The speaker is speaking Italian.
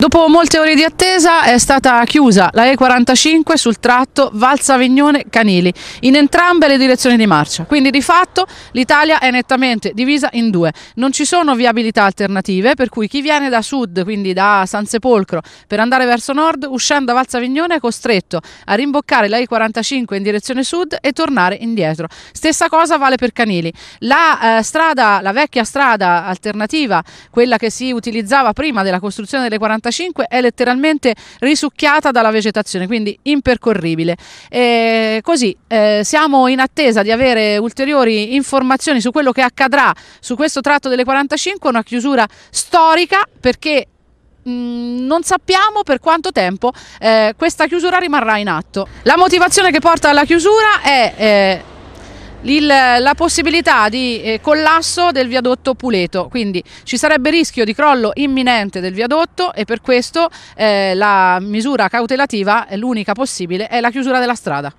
Dopo molte ore di attesa è stata chiusa la E45 sul tratto Valsavignone-Canili in entrambe le direzioni di marcia, quindi di fatto l'Italia è nettamente divisa in due. Non ci sono viabilità alternative per cui chi viene da sud, quindi da San Sepolcro, per andare verso nord, uscendo da Valsavignone è costretto a rimboccare la E45 in direzione sud e tornare indietro. Stessa cosa vale per Canili. La, eh, strada, la vecchia strada alternativa, quella che si utilizzava prima della costruzione delle 45, 65 è letteralmente risucchiata dalla vegetazione, quindi impercorribile. E così eh, siamo in attesa di avere ulteriori informazioni su quello che accadrà su questo tratto delle 45, una chiusura storica perché mm, non sappiamo per quanto tempo eh, questa chiusura rimarrà in atto. La motivazione che porta alla chiusura è eh, il, la possibilità di eh, collasso del viadotto Puleto, quindi ci sarebbe rischio di crollo imminente del viadotto e per questo eh, la misura cautelativa, l'unica possibile, è la chiusura della strada.